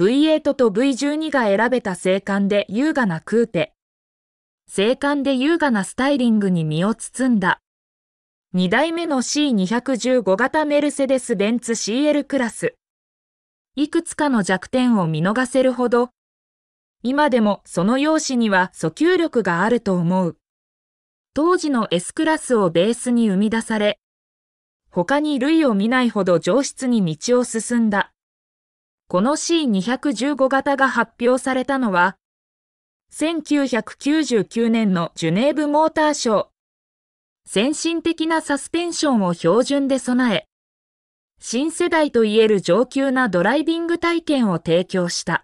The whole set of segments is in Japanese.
V8 と V12 が選べた静観で優雅なクーペ。静観で優雅なスタイリングに身を包んだ。2代目の C215 型メルセデス・ベンツ CL クラス。いくつかの弱点を見逃せるほど、今でもその容姿には訴求力があると思う。当時の S クラスをベースに生み出され、他に類を見ないほど上質に道を進んだ。この C215 型が発表されたのは、1999年のジュネーブモーターショー。先進的なサスペンションを標準で備え、新世代といえる上級なドライビング体験を提供した。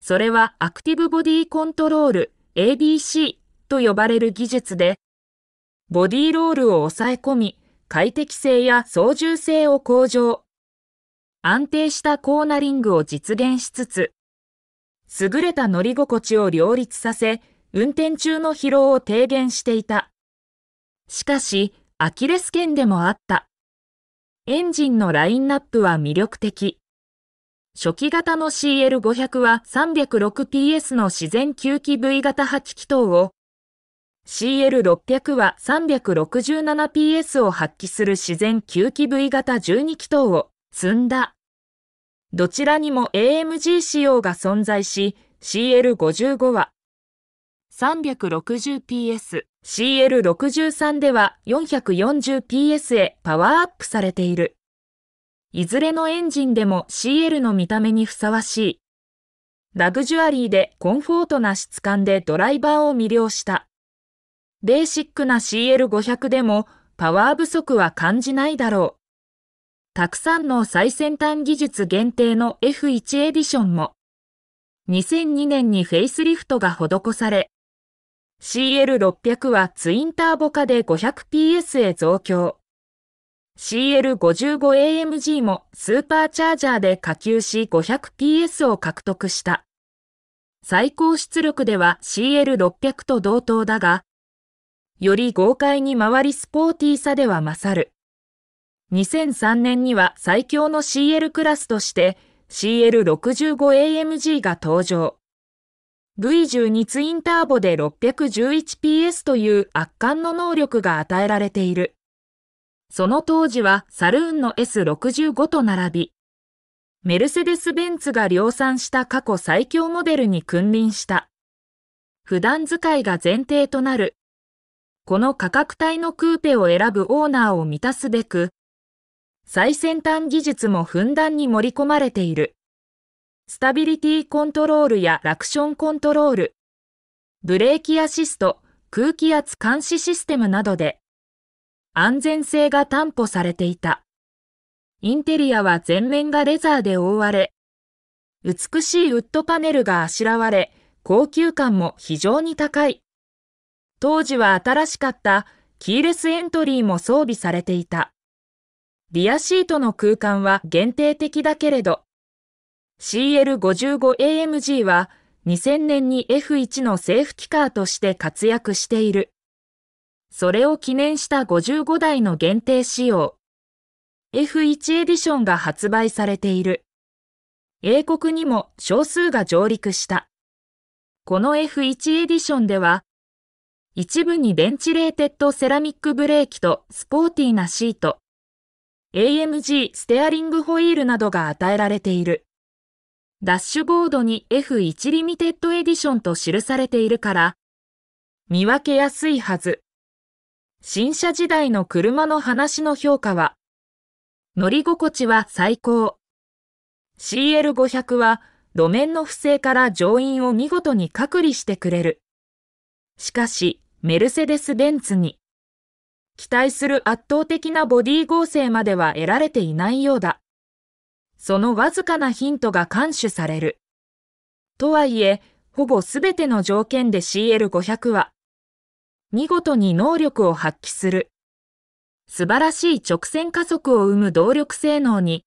それはアクティブボディコントロール ABC と呼ばれる技術で、ボディロールを抑え込み、快適性や操縦性を向上。安定したコーナリングを実現しつつ、優れた乗り心地を両立させ、運転中の疲労を低減していた。しかし、アキレス腱でもあった。エンジンのラインナップは魅力的。初期型の CL500 は 306PS の自然吸気 V 型8気筒を、CL600 は 367PS を発揮する自然吸気 V 型12気筒を、積んだ。どちらにも AMG 仕様が存在し、CL55 は 360PS、CL63 では 440PS へパワーアップされている。いずれのエンジンでも CL の見た目にふさわしい。ラグジュアリーでコンフォートな質感でドライバーを魅了した。ベーシックな CL500 でもパワー不足は感じないだろう。たくさんの最先端技術限定の F1 エディションも、2002年にフェイスリフトが施され、CL600 はツインターボ化で 500PS へ増強。CL55AMG もスーパーチャージャーで下級し 500PS を獲得した。最高出力では CL600 と同等だが、より豪快に回りスポーティーさでは勝る。2003年には最強の CL クラスとして CL65AMG が登場。V12 ツインターボで 611PS という圧巻の能力が与えられている。その当時はサルーンの S65 と並び、メルセデス・ベンツが量産した過去最強モデルに君臨した。普段使いが前提となる。この価格帯のクーペを選ぶオーナーを満たすべく、最先端技術もふんだんに盛り込まれている。スタビリティコントロールやラクションコントロール、ブレーキアシスト、空気圧監視システムなどで、安全性が担保されていた。インテリアは全面がレザーで覆われ、美しいウッドパネルがあしらわれ、高級感も非常に高い。当時は新しかったキーレスエントリーも装備されていた。リアシートの空間は限定的だけれど、CL55AMG は2000年に F1 のセーフティカーとして活躍している。それを記念した55台の限定仕様。F1 エディションが発売されている。英国にも少数が上陸した。この F1 エディションでは、一部にベンチレーテッドセラミックブレーキとスポーティーなシート、AMG ステアリングホイールなどが与えられている。ダッシュボードに F1 リミテッドエディションと記されているから、見分けやすいはず。新車時代の車の話の評価は、乗り心地は最高。CL500 は路面の不正から乗員を見事に隔離してくれる。しかし、メルセデス・ベンツに、期待する圧倒的なボディ合成までは得られていないようだ。そのわずかなヒントが監視される。とはいえ、ほぼすべての条件で CL500 は、見事に能力を発揮する。素晴らしい直線加速を生む動力性能に、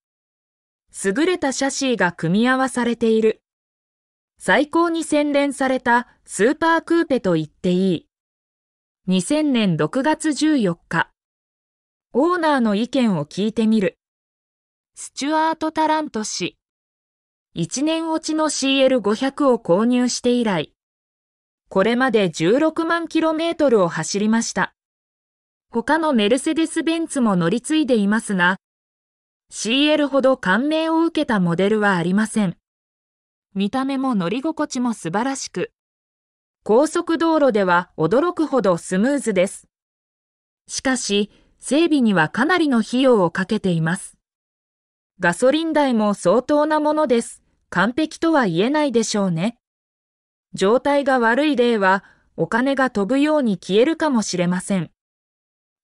優れたシャシーが組み合わされている。最高に洗練されたスーパークーペと言っていい。2000年6月14日、オーナーの意見を聞いてみる。スチュアート・タラント氏。1年落ちの CL500 を購入して以来、これまで16万キロメートルを走りました。他のメルセデス・ベンツも乗り継いでいますが、CL ほど感銘を受けたモデルはありません。見た目も乗り心地も素晴らしく、高速道路では驚くほどスムーズです。しかし、整備にはかなりの費用をかけています。ガソリン代も相当なものです。完璧とは言えないでしょうね。状態が悪い例は、お金が飛ぶように消えるかもしれません。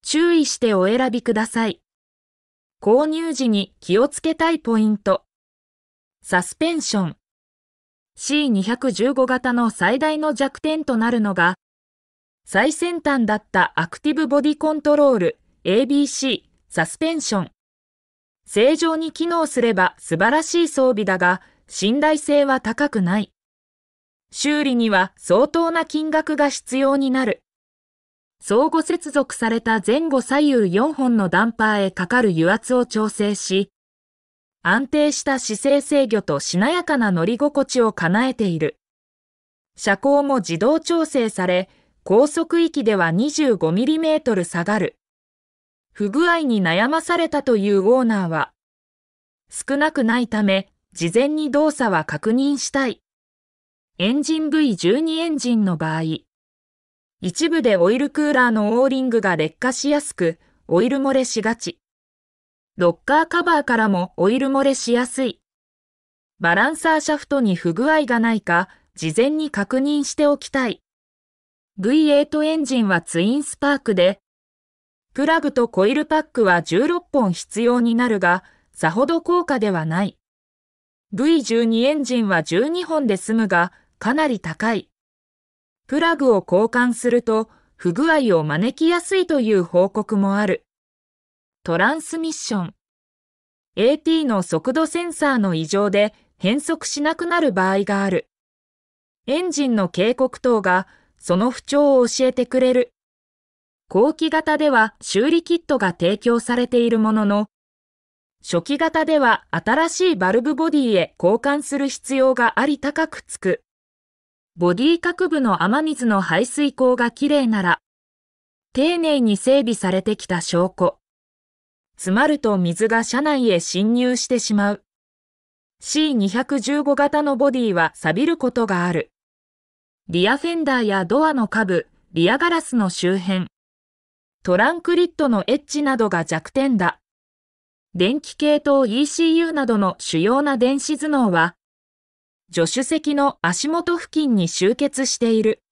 注意してお選びください。購入時に気をつけたいポイント。サスペンション。C215 型の最大の弱点となるのが、最先端だったアクティブボディコントロール ABC サスペンション。正常に機能すれば素晴らしい装備だが、信頼性は高くない。修理には相当な金額が必要になる。相互接続された前後左右4本のダンパーへかかる油圧を調整し、安定した姿勢制御としなやかな乗り心地を叶えている。車高も自動調整され、高速域では 25mm 下がる。不具合に悩まされたというオーナーは、少なくないため、事前に動作は確認したい。エンジン V12 エンジンの場合、一部でオイルクーラーのオーリングが劣化しやすく、オイル漏れしがち。ロッカーカバーからもオイル漏れしやすい。バランサーシャフトに不具合がないか、事前に確認しておきたい。V8 エンジンはツインスパークで、プラグとコイルパックは16本必要になるが、さほど高価ではない。V12 エンジンは12本で済むが、かなり高い。プラグを交換すると、不具合を招きやすいという報告もある。トランスミッション。AT の速度センサーの異常で変速しなくなる場合がある。エンジンの警告等がその不調を教えてくれる。後期型では修理キットが提供されているものの、初期型では新しいバルブボディへ交換する必要があり高くつく。ボディ各部の雨水の排水口がきれいなら、丁寧に整備されてきた証拠。詰まると水が車内へ侵入してしまう。C215 型のボディは錆びることがある。リアフェンダーやドアの下部、リアガラスの周辺、トランクリットのエッジなどが弱点だ。電気系統 ECU などの主要な電子頭脳は、助手席の足元付近に集結している。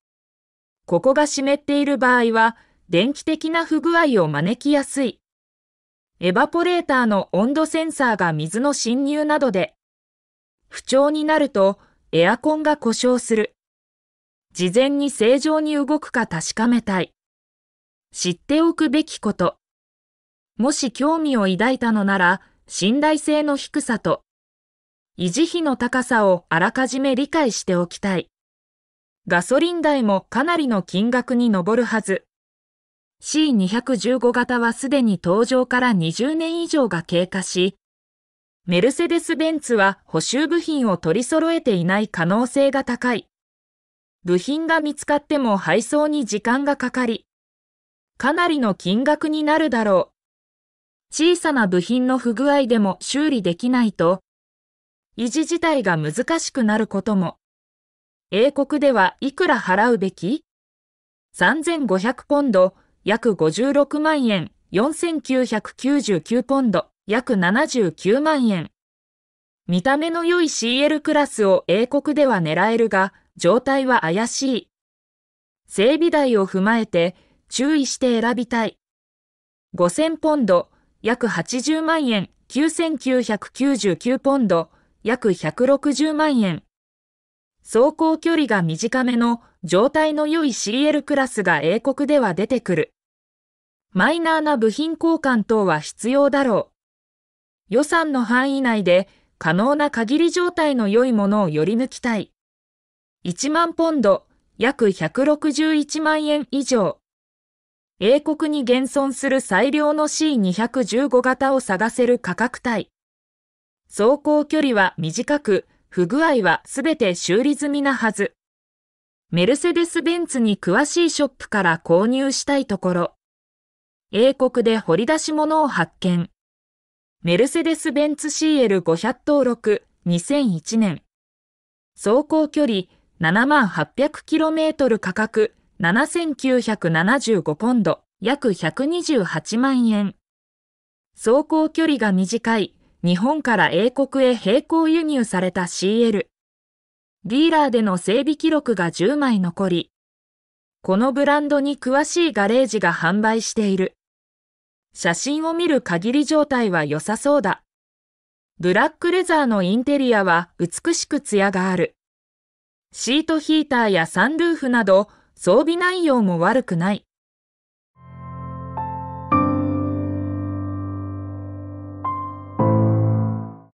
ここが湿っている場合は、電気的な不具合を招きやすい。エバポレーターの温度センサーが水の侵入などで、不調になるとエアコンが故障する。事前に正常に動くか確かめたい。知っておくべきこと。もし興味を抱いたのなら、信頼性の低さと、維持費の高さをあらかじめ理解しておきたい。ガソリン代もかなりの金額に上るはず。C215 型はすでに登場から20年以上が経過し、メルセデス・ベンツは補修部品を取り揃えていない可能性が高い。部品が見つかっても配送に時間がかかり、かなりの金額になるだろう。小さな部品の不具合でも修理できないと、維持自体が難しくなることも。英国ではいくら払うべき ?3500 ポンド約56万円、4999ポンド、約79万円。見た目の良い CL クラスを英国では狙えるが、状態は怪しい。整備代を踏まえて、注意して選びたい。5000ポンド、約80万円、9999ポンド、約160万円。走行距離が短めの状態の良い CL クラスが英国では出てくる。マイナーな部品交換等は必要だろう。予算の範囲内で可能な限り状態の良いものをより抜きたい。1万ポンド、約161万円以上。英国に現存する最良の C215 型を探せる価格帯。走行距離は短く、不具合はすべて修理済みなはず。メルセデス・ベンツに詳しいショップから購入したいところ、英国で掘り出し物を発見。メルセデス・ベンツ CL500 登録2001年。走行距離7万 800km 価格7975ポンド約128万円。走行距離が短い日本から英国へ並行輸入された CL。ディーラーでの整備記録が10枚残り、このブランドに詳しいガレージが販売している。写真を見る限り状態は良さそうだ。ブラックレザーのインテリアは美しくツヤがある。シートヒーターやサンルーフなど装備内容も悪くない。